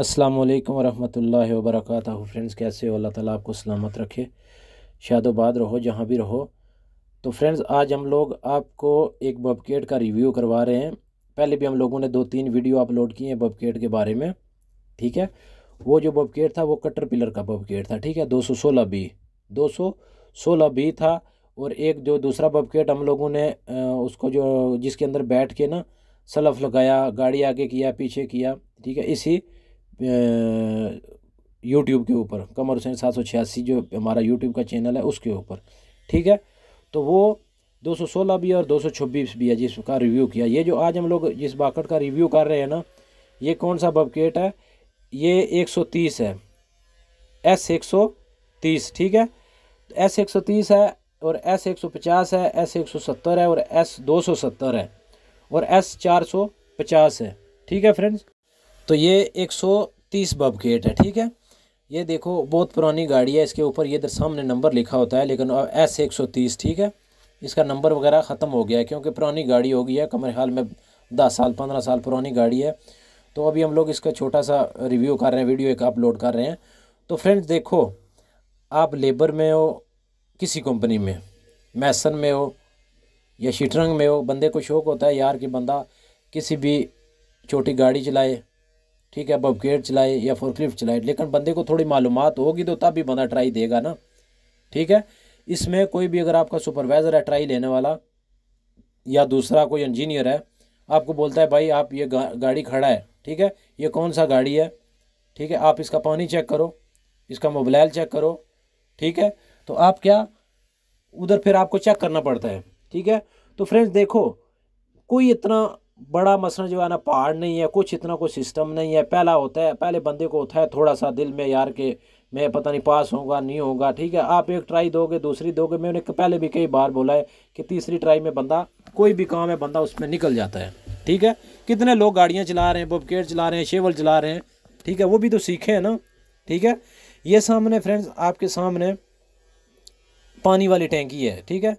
अस्सलाम वालेकुम वरहमतुल्लाहि फ्रेंड्स कैसे हो अल्लाह ताला आपको सलामत रखे शादोबाद रहो जहाँ भी रहो तो फ्रेंड्स आज हम लोग आपको एक बबकेट का रिव्यू करवा रहे हैं पहले भी हम लोगों ने दो तीन वीडियो अपलोड किए हैं बबकेट के बारे में ठीक है वो जो बबकेट था वो कटर पिलर का बबकेट था ठीक है दो सौ सोलह बी दो सौ सोलह बी था और एक जो दूसरा बबकेट हम लोगों ने उसको जो जिसके अंदर बैठ के ना सलफ लगाया गाड़ी आगे किया पीछे किया ठीक है इसी यूट्यूब के ऊपर कमर हुसैन सात सौ छियासी जो हमारा यूट्यूब का चैनल है उसके ऊपर ठीक है तो वो दो सौ सोलह भी है और दो सौ छब्बीस भी है जिसका रिव्यू किया ये जो आज हम लोग जिस बाकट का रिव्यू कर रहे हैं ना ये कौन सा बबकेट है ये एक सौ तीस है एस एक सौ तीस ठीक है एस एक सौ तीस है और एस एक सौ पचास है एस एक सौ सत्तर है और एस दो सौ सत्तर है और एस चार सौ पचास है ठीक है फ्रेंड्स तो ये 130 बब गेट है ठीक है ये देखो बहुत पुरानी गाड़ी है इसके ऊपर ये सामने नंबर लिखा होता है लेकिन एस एक सौ तीस ठीक है इसका नंबर वगैरह ख़त्म हो गया है क्योंकि पुरानी गाड़ी हो गई है कमरे हाल में दस साल पंद्रह साल पुरानी गाड़ी है तो अभी हम लोग इसका छोटा सा रिव्यू कर रहे हैं वीडियो एक अपलोड कर रहे हैं तो फ्रेंड्स देखो आप लेबर में हो किसी कंपनी में मैसन में हो या शिटरंग में हो बंदे को शौक़ होता है यार कि बंदा किसी भी छोटी गाड़ी चलाए ठीक है बबकेट चलाए या फोरक्लिफ्ट चलाए लेकिन बंदे को थोड़ी मालूम होगी तो तब भी बंदा ट्राई देगा ना ठीक है इसमें कोई भी अगर आपका सुपरवाइज़र है ट्राई लेने वाला या दूसरा कोई इंजीनियर है आपको बोलता है भाई आप ये गा, गाड़ी खड़ा है ठीक है ये कौन सा गाड़ी है ठीक है आप इसका पानी चेक करो इसका मोबाइल चेक करो ठीक है तो आप क्या उधर फिर आपको चेक करना पड़ता है ठीक है तो फ्रेंड्स देखो कोई इतना बड़ा मसला जो है ना पहाड़ नहीं है कुछ इतना कोई सिस्टम नहीं है पहला होता है पहले बंदे को होता है थोड़ा सा दिल में यार के मैं पता नहीं पास होगा नहीं होगा ठीक है आप एक ट्राई दोगे दूसरी दोगे मैंने पहले भी कई बार बोला है कि तीसरी ट्राई में बंदा कोई भी काम है बंदा उसमें निकल जाता है ठीक है कितने लोग गाड़ियाँ चला रहे हैं बबकेट चला रहे हैं शेवल चला रहे हैं ठीक है वो भी तो सीखे हैं ना ठीक है ये सामने फ्रेंड्स आपके सामने पानी वाली टेंकी है ठीक है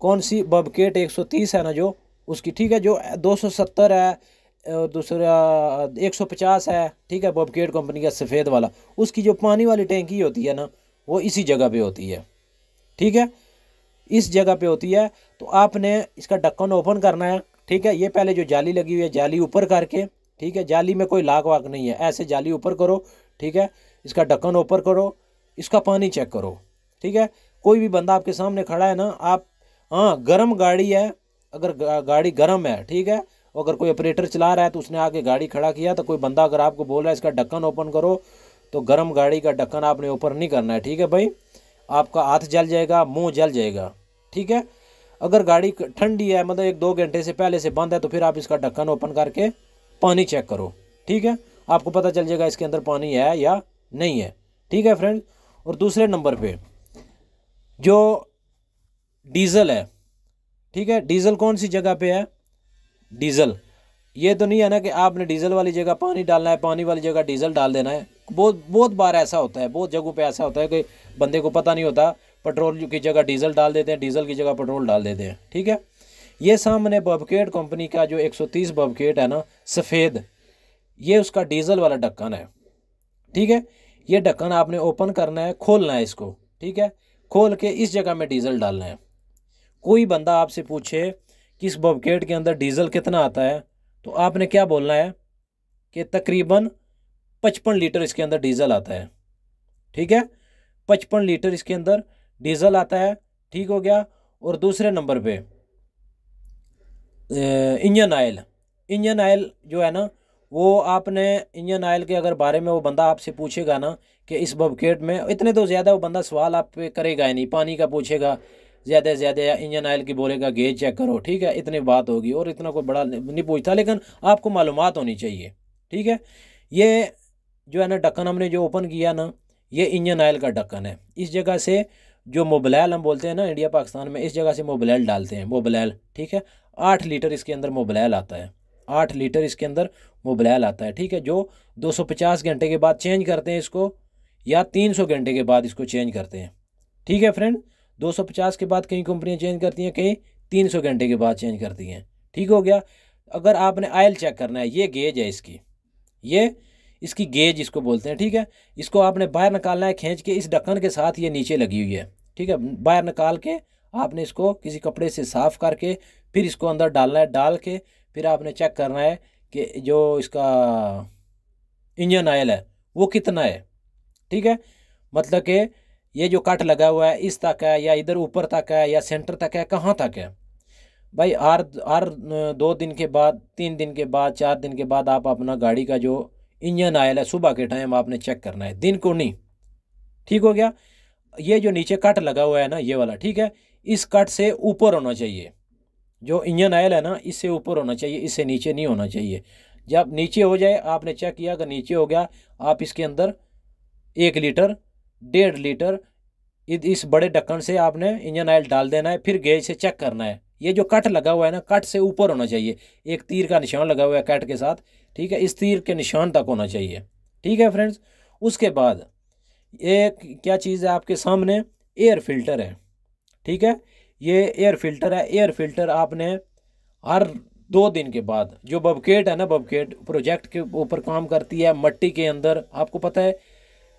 कौन सी बबकेट 130 है ना जो उसकी ठीक है जो 270 है और दूसरा 150 है ठीक है बॉबकेट कंपनी का सफ़ेद वाला उसकी जो पानी वाली टेंकी होती है ना वो इसी जगह पे होती है ठीक है इस जगह पे होती है तो आपने इसका ढक्कन ओपन करना है ठीक है ये पहले जो जाली लगी हुई है जाली ऊपर करके ठीक है जाली में कोई लाक वाक नहीं है ऐसे जाली ऊपर करो ठीक है इसका ढक्कन ओपन करो इसका पानी चेक करो ठीक है कोई भी बंदा आपके सामने खड़ा है ना आप हाँ गर्म गाड़ी है अगर गाड़ी गर्म है ठीक है अगर कोई ऑपरेटर चला रहा है तो उसने आके गाड़ी खड़ा किया तो कोई बंदा अगर आपको बोल रहा है इसका ढक्कन ओपन करो तो गर्म गाड़ी का ढक्कन आपने ऊपर नहीं करना है ठीक है भाई आपका हाथ जल जाएगा मुंह जल जाएगा ठीक है अगर गाड़ी ठंडी है मतलब एक दो घंटे से पहले से बंद है तो फिर आप इसका ढक्कन ओपन करके पानी चेक करो ठीक है आपको पता चल जाएगा इसके अंदर पानी है या नहीं है ठीक है फ्रेंड और दूसरे नंबर पे जो डीज़ल है ठीक है डीजल कौन सी जगह पे है डीजल ये तो नहीं है ना कि आपने डीजल वाली जगह पानी डालना है पानी वाली जगह डीजल डाल देना है बहुत बहुत बार ऐसा होता है बहुत जगहों पे ऐसा होता है कि बंदे को पता नहीं होता पेट्रोल की जगह डीजल डाल देते हैं डीजल की जगह पेट्रोल डाल देते हैं ठीक है ये सामने बबकेट कंपनी का जो 130 बबकेट है ना सफ़ेद ये उसका डीजल वाला ढक्कन है ठीक है ये ढक्कन आपने ओपन करना है खोलना है इसको ठीक है खोल के इस जगह में डीजल डालना है कोई बंदा आपसे पूछे कि इस बबकेट के अंदर डीजल कितना आता है तो आपने क्या बोलना है कि तकरीबन पचपन लीटर इसके अंदर डीजल आता है ठीक है पचपन लीटर इसके अंदर डीजल आता है ठीक हो गया और दूसरे नंबर पे इंजन आयल इंजन आयल जो है ना वो आपने इंजन आयल के अगर बारे में वो बंदा आपसे पूछेगा ना कि इस बबकेट में इतने तो ज़्यादा वो बंदा सवाल आप पे करेगा ही नहीं पानी का पूछेगा ज़्यादा से ज़्यादा इंजन ऑयल की बोलेगा का गेज चेक करो ठीक है इतनी बात होगी और इतना कोई बड़ा नहीं पूछता लेकिन आपको मालूम होनी चाहिए ठीक है ये जो है ना ढक्कन हमने जो ओपन किया ना ये इंजन ऑयल का ढक्कन है इस जगह से जो मोबलैल हम बोलते हैं ना इंडिया पाकिस्तान में इस जगह से मोबलैल डालते हैं मोबलैल ठीक है आठ लीटर इसके अंदर मोबलैल आता है आठ लीटर इसके अंदर मोबलैल आता है ठीक है जो 250 घंटे के बाद चेंज करते हैं इसको या 300 घंटे के बाद इसको चेंज करते हैं ठीक है फ्रेंड 250 के बाद कई कंपनियाँ चेंज करती हैं कहीं 300 घंटे के बाद चेंज करती हैं ठीक हो गया अगर आपने आयल चेक करना है ये गेज है इसकी ये इसकी गेज इसको बोलते हैं ठीक है इसको आपने बाहर निकालना है खींच के इस ढक्कन के साथ ये नीचे लगी हुई है ठीक है बाहर निकाल के आपने इसको किसी कपड़े से साफ़ करके फिर इसको अंदर डालना है डाल के फिर आपने चेक करना है कि जो इसका इंजन आयल है वो कितना है ठीक है मतलब कि ये जो कट लगा हुआ है इस तक है या इधर ऊपर तक है या सेंटर तक है कहाँ तक है भाई हर हर दो दिन के बाद तीन दिन के बाद चार दिन के बाद आप अपना गाड़ी का जो इंजन आयल है सुबह के टाइम आपने चेक करना है दिन को नहीं ठीक हो गया ये जो नीचे कट लगा हुआ है ना ये वाला ठीक है इस कट से ऊपर होना चाहिए जो इंजन आयल है ना इससे ऊपर होना चाहिए इससे नीचे नहीं होना चाहिए जब नीचे हो जाए आपने चेक किया अगर नीचे हो गया आप इसके अंदर एक लीटर डेढ़ लीटर इस बड़े ढक्कन से आपने इंजन ऑयल डाल देना है फिर गेज से चेक करना है ये जो कट लगा हुआ है ना कट से ऊपर होना चाहिए एक तीर का निशान लगा हुआ है कट के साथ ठीक है इस तीर के निशान तक होना चाहिए ठीक है फ्रेंड्स उसके बाद एक क्या चीज़ है आपके सामने एयर फिल्टर है ठीक है ये एयर फिल्टर है एयर फिल्टर आपने हर दो दिन के बाद जो बबकेट है ना बबकेट प्रोजेक्ट के ऊपर काम करती है मट्टी के अंदर आपको पता है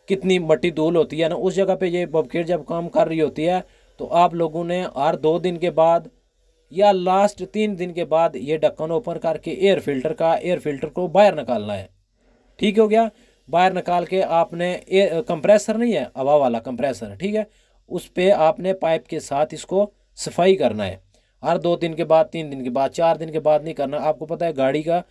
कितनी मट्टी धूल होती है ना उस जगह पे ये बबखेड़ जब काम कर रही होती है तो आप लोगों ने हर दो दिन के बाद या लास्ट तीन दिन के बाद ये ढक्कन ओपन करके एयर फिल्टर का एयर फिल्टर को बाहर निकालना है ठीक हो गया बाहर निकाल के आपने एयर कंप्रेसर नहीं है हवा वाला कंप्रेसर ठीक है उस पर आपने पाइप के साथ इसको सफाई करना है हर दो दिन के बाद तीन दिन के बाद चार दिन के बाद नहीं करना आपको पता है गाड़ी का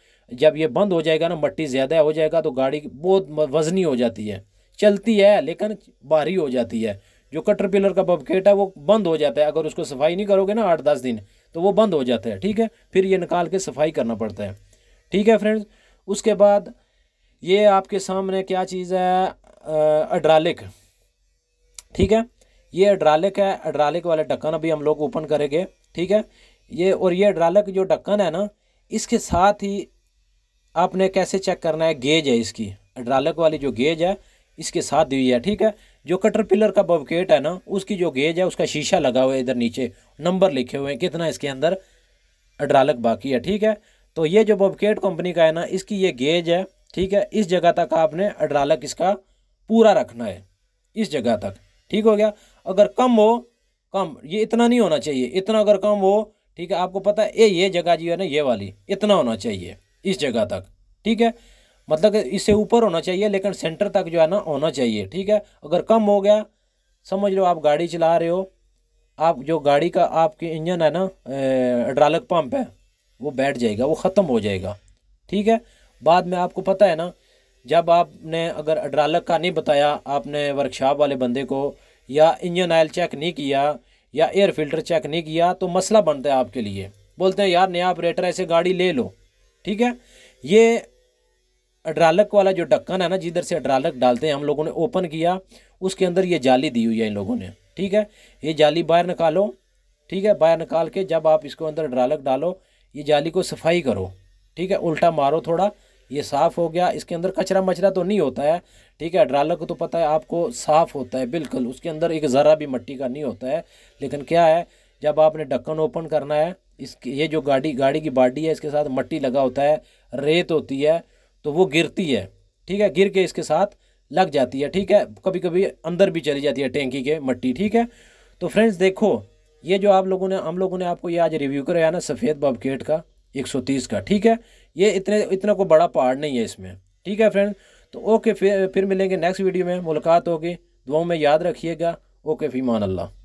जब ये बंद हो जाएगा ना मट्टी ज़्यादा हो जाएगा तो गाड़ी बहुत वजनी हो जाती है चलती है लेकिन भारी हो जाती है जो कटर पिलर का बबकेट है वो बंद हो जाता है अगर उसको सफाई नहीं करोगे ना आठ दस दिन तो वो बंद हो जाता है ठीक है फिर ये निकाल के सफाई करना पड़ता है ठीक है फ्रेंड्स उसके बाद ये आपके सामने क्या चीज़ है अड्रालिक ठीक है ये अड्रालिक है अड्रालिक वाले ढक्कन अभी हम लोग ओपन करेंगे ठीक है ये और ये अड्रालिक जो ढक्कन है ना इसके साथ ही आपने कैसे चेक करना है गेज है इसकी अड्रालिक वाली जो गेज है इसके साथ दी हुई है ठीक है जो कटर पिलर का बबकेट है ना उसकी जो गेज है उसका शीशा लगा हुआ है इधर नीचे नंबर लिखे हुए हैं कितना इसके अंदर अड्रालक बाकी है ठीक है तो ये जो बबकेट कंपनी का है ना इसकी ये गेज है ठीक है इस जगह तक आपने अड्रालक इसका पूरा रखना है इस जगह तक ठीक हो गया अगर कम हो कम ये इतना नहीं होना चाहिए इतना अगर कम हो ठीक है आपको पता है ये ये जगह जी है ना ये वाली इतना होना चाहिए इस जगह तक ठीक है मतलब इससे ऊपर होना चाहिए लेकिन सेंटर तक जो है ना होना चाहिए ठीक है अगर कम हो गया समझ लो आप गाड़ी चला रहे हो आप जो गाड़ी का आपके इंजन है ना ड्रालक पंप है वो बैठ जाएगा वो ख़त्म हो जाएगा ठीक है बाद में आपको पता है ना जब आपने अगर अड्रालक का नहीं बताया आपने वर्कशॉप वाले बंदे को या इंजन ऑयल चेक नहीं किया या एयर फिल्टर चेक नहीं किया तो मसला बनता है आपके लिए बोलते हैं यार नया ऑपरेटर ऐसे गाड़ी ले लो ठीक है ये अड्रालक वाला जो ढक्कन है ना जिधर से अड्रालक डालते हैं हम लोगों ने ओपन किया उसके अंदर ये जाली दी हुई है इन लोगों ने ठीक है ये जाली बाहर निकालो ठीक है बाहर निकाल के जब आप इसको अंदर अड्रालक डालो ये जाली को सफाई करो ठीक है उल्टा मारो थोड़ा ये साफ़ हो गया इसके अंदर कचरा मचरा तो नहीं होता है ठीक है अड्रालक तो पता है आपको साफ़ होता है बिल्कुल उसके अंदर एक ज़रा भी मट्टी का नहीं होता है लेकिन क्या है जब आपने ढक्कन ओपन करना है इसकी ये जो गाड़ी गाड़ी की बाडी है इसके साथ मट्टी लगा होता है रेत होती है तो वो गिरती है ठीक है गिर के इसके साथ लग जाती है ठीक है कभी कभी अंदर भी चली जाती है टेंकी के मट्टी ठीक है तो फ्रेंड्स देखो ये जो आप लोगों ने हम लोगों ने आपको ये आज रिव्यू कराया ना सफ़ेद बबकेट का 130 का ठीक है ये इतने इतना को बड़ा पहाड़ नहीं है इसमें ठीक है फ्रेंड तो ओके फिर फिर मिलेंगे नेक्स्ट वीडियो में मुलाकात होगी दुआओं में याद रखिएगा ओके फीमान अल्लाह